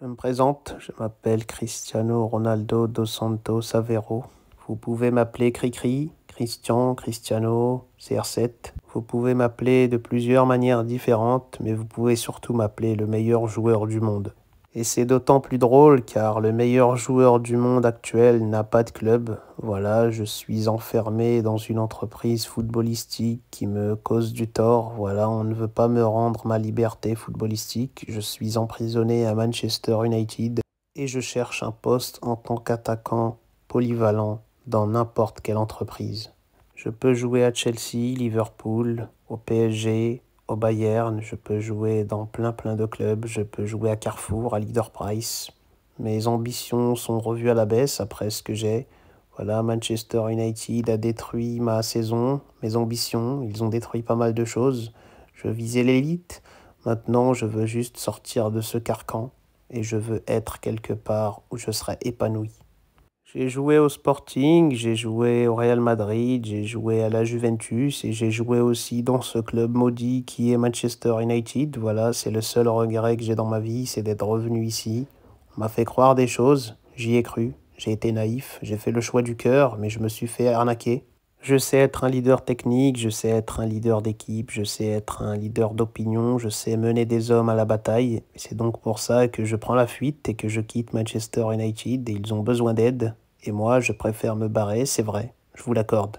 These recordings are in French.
Je me présente, je m'appelle Cristiano Ronaldo dos Santos Savero. Vous pouvez m'appeler Cricri, Christian, Cristiano, CR7. Vous pouvez m'appeler de plusieurs manières différentes, mais vous pouvez surtout m'appeler le meilleur joueur du monde. Et c'est d'autant plus drôle car le meilleur joueur du monde actuel n'a pas de club. Voilà, je suis enfermé dans une entreprise footballistique qui me cause du tort. Voilà, on ne veut pas me rendre ma liberté footballistique. Je suis emprisonné à Manchester United et je cherche un poste en tant qu'attaquant polyvalent dans n'importe quelle entreprise. Je peux jouer à Chelsea, Liverpool, au PSG, au Bayern, je peux jouer dans plein plein de clubs, je peux jouer à Carrefour, à Leader Price. Mes ambitions sont revues à la baisse après ce que j'ai. Voilà, Manchester United a détruit ma saison, mes ambitions, ils ont détruit pas mal de choses. Je visais l'élite, maintenant je veux juste sortir de ce carcan et je veux être quelque part où je serai épanoui. J'ai joué au Sporting, j'ai joué au Real Madrid, j'ai joué à la Juventus et j'ai joué aussi dans ce club maudit qui est Manchester United. Voilà, c'est le seul regret que j'ai dans ma vie, c'est d'être revenu ici. On m'a fait croire des choses, j'y ai cru, j'ai été naïf, j'ai fait le choix du cœur, mais je me suis fait arnaquer. Je sais être un leader technique, je sais être un leader d'équipe, je sais être un leader d'opinion, je sais mener des hommes à la bataille. C'est donc pour ça que je prends la fuite et que je quitte Manchester United et ils ont besoin d'aide. Et moi, je préfère me barrer, c'est vrai, je vous l'accorde.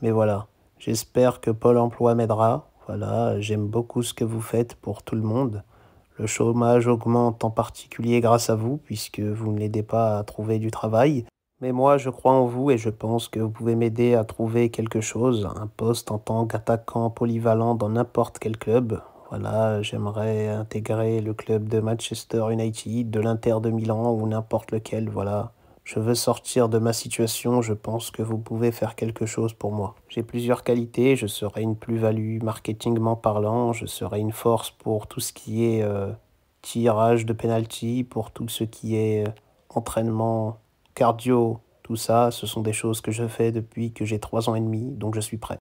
Mais voilà, j'espère que Pôle emploi m'aidera. Voilà, j'aime beaucoup ce que vous faites pour tout le monde. Le chômage augmente en particulier grâce à vous, puisque vous ne l'aidez pas à trouver du travail. Mais moi, je crois en vous et je pense que vous pouvez m'aider à trouver quelque chose, un poste en tant qu'attaquant polyvalent dans n'importe quel club. Voilà, j'aimerais intégrer le club de Manchester United, de l'Inter de Milan ou n'importe lequel, voilà. Je veux sortir de ma situation, je pense que vous pouvez faire quelque chose pour moi. J'ai plusieurs qualités, je serai une plus-value marketingment parlant, je serai une force pour tout ce qui est euh, tirage de penalty, pour tout ce qui est euh, entraînement cardio, tout ça, ce sont des choses que je fais depuis que j'ai 3 ans et demi, donc je suis prêt.